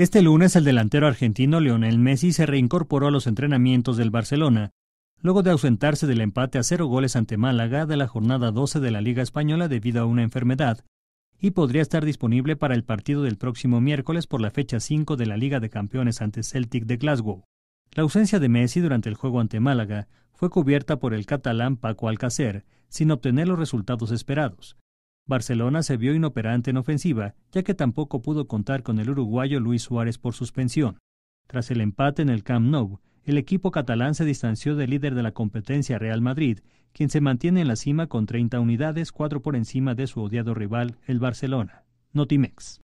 Este lunes el delantero argentino Lionel Messi se reincorporó a los entrenamientos del Barcelona, luego de ausentarse del empate a cero goles ante Málaga de la jornada 12 de la Liga Española debido a una enfermedad, y podría estar disponible para el partido del próximo miércoles por la fecha 5 de la Liga de Campeones ante Celtic de Glasgow. La ausencia de Messi durante el juego ante Málaga fue cubierta por el catalán Paco Alcácer, sin obtener los resultados esperados, Barcelona se vio inoperante en ofensiva, ya que tampoco pudo contar con el uruguayo Luis Suárez por suspensión. Tras el empate en el Camp Nou, el equipo catalán se distanció del líder de la competencia Real Madrid, quien se mantiene en la cima con 30 unidades, cuatro por encima de su odiado rival, el Barcelona. Notimex.